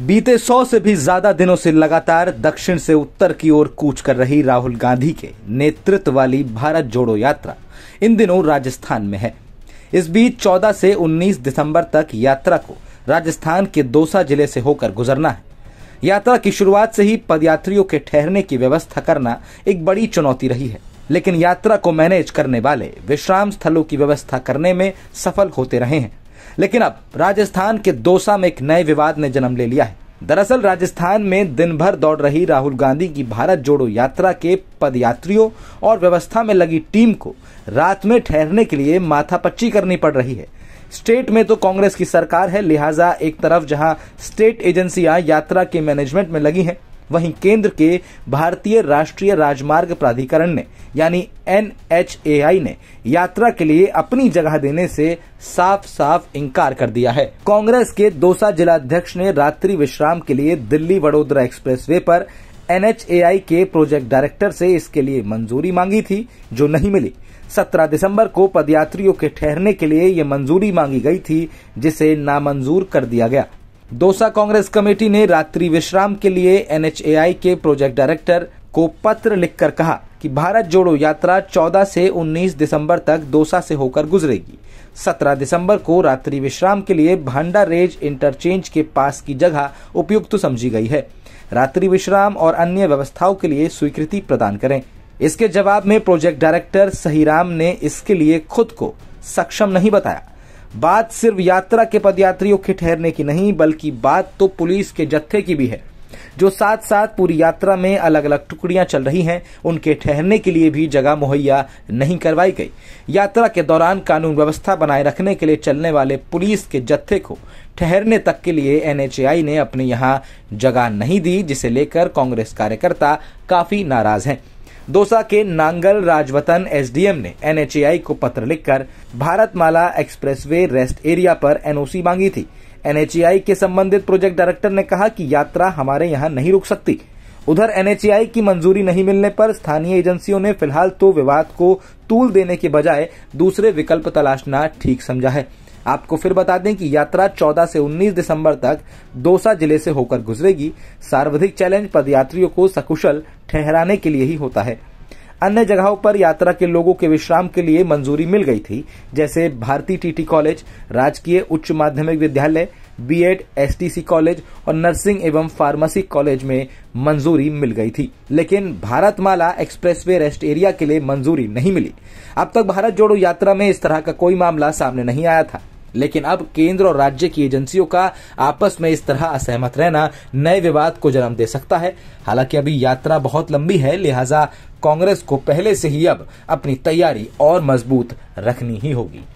बीते सौ से भी ज्यादा दिनों से लगातार दक्षिण से उत्तर की ओर कूच कर रही राहुल गांधी के नेतृत्व वाली भारत जोड़ो यात्रा इन दिनों राजस्थान में है इस बीच 14 से 19 दिसंबर तक यात्रा को राजस्थान के दौसा जिले से होकर गुजरना है यात्रा की शुरुआत से ही पदयात्रियों के ठहरने की व्यवस्था करना एक बड़ी चुनौती रही है लेकिन यात्रा को मैनेज करने वाले विश्राम स्थलों की व्यवस्था करने में सफल होते रहे हैं लेकिन अब राजस्थान के दोसा में एक नए विवाद ने जन्म ले लिया है दरअसल राजस्थान में दिन भर दौड़ रही राहुल गांधी की भारत जोड़ो यात्रा के पदयात्रियों और व्यवस्था में लगी टीम को रात में ठहरने के लिए माथापच्ची करनी पड़ रही है स्टेट में तो कांग्रेस की सरकार है लिहाजा एक तरफ जहां स्टेट एजेंसियां यात्रा के मैनेजमेंट में लगी हैं वहीं केंद्र के भारतीय राष्ट्रीय राजमार्ग प्राधिकरण ने यानी एन ने यात्रा के लिए अपनी जगह देने से साफ साफ इंकार कर दिया है कांग्रेस के दोसा जिलाध्यक्ष ने रात्रि विश्राम के लिए दिल्ली वडोदरा एक्सप्रेसवे पर एनएचएआई के प्रोजेक्ट डायरेक्टर से इसके लिए मंजूरी मांगी थी जो नहीं मिली 17 दिसंबर को पदयात्रियों के ठहरने के लिए ये मंजूरी मांगी गई थी जिसे नामंजूर कर दिया गया दोसा कांग्रेस कमेटी ने रात्रि विश्राम के लिए एनएचएआई के प्रोजेक्ट डायरेक्टर को पत्र लिखकर कहा कि भारत जोड़ो यात्रा 14 से 19 दिसंबर तक दोसा से होकर गुजरेगी 17 दिसंबर को रात्रि विश्राम के लिए भांडा रेज इंटरचेंज के पास की जगह उपयुक्त समझी गई है रात्रि विश्राम और अन्य व्यवस्थाओं के लिए स्वीकृति प्रदान करें इसके जवाब में प्रोजेक्ट डायरेक्टर सहीराम ने इसके लिए खुद को सक्षम नहीं बताया बात सिर्फ यात्रा के पदयात्रियों के ठहरने की नहीं बल्कि बात तो पुलिस के जत्थे की भी है जो साथ साथ पूरी यात्रा में अलग अलग टुकड़ियां चल रही हैं उनके ठहरने के लिए भी जगह मुहैया नहीं करवाई गई यात्रा के दौरान कानून व्यवस्था बनाए रखने के लिए चलने वाले पुलिस के जत्थे को ठहरने तक के लिए एनएचएआई ने अपने यहाँ जगह नहीं दी जिसे लेकर कांग्रेस कार्यकर्ता काफी नाराज हैं दोसा के नांगल राजवतन एसडीएम ने एनएचएआई को पत्र लिखकर भारतमाला एक्सप्रेसवे रेस्ट एरिया पर एनओसी मांगी थी एनएचएआई के संबंधित प्रोजेक्ट डायरेक्टर ने कहा कि यात्रा हमारे यहाँ नहीं रुक सकती उधर एनएचएआई की मंजूरी नहीं मिलने पर स्थानीय एजेंसियों ने फिलहाल तो विवाद को तूल देने के बजाय दूसरे विकल्प तलाशना ठीक समझा है आपको फिर बता दें कि यात्रा 14 से 19 दिसंबर तक दोसा जिले से होकर गुजरेगी सार्वधिक चैलेंज पदयात्रियों को सकुशल ठहराने के लिए ही होता है अन्य जगहों पर यात्रा के लोगों के विश्राम के लिए मंजूरी मिल गई थी जैसे भारतीय टीटी कॉलेज राजकीय उच्च माध्यमिक विद्यालय बीएड एसटीसी कॉलेज और नर्सिंग एवं फार्मेसी कॉलेज में मंजूरी मिल गई थी लेकिन भारतमाला एक्सप्रेसवे रेस्ट एरिया के लिए मंजूरी नहीं मिली अब तक भारत जोड़ो यात्रा में इस तरह का कोई मामला सामने नहीं आया था लेकिन अब केंद्र और राज्य की एजेंसियों का आपस में इस तरह असहमत रहना नए विवाद को जन्म दे सकता है हालांकि अभी यात्रा बहुत लंबी है लिहाजा कांग्रेस को पहले से ही अब अपनी तैयारी और मजबूत रखनी ही होगी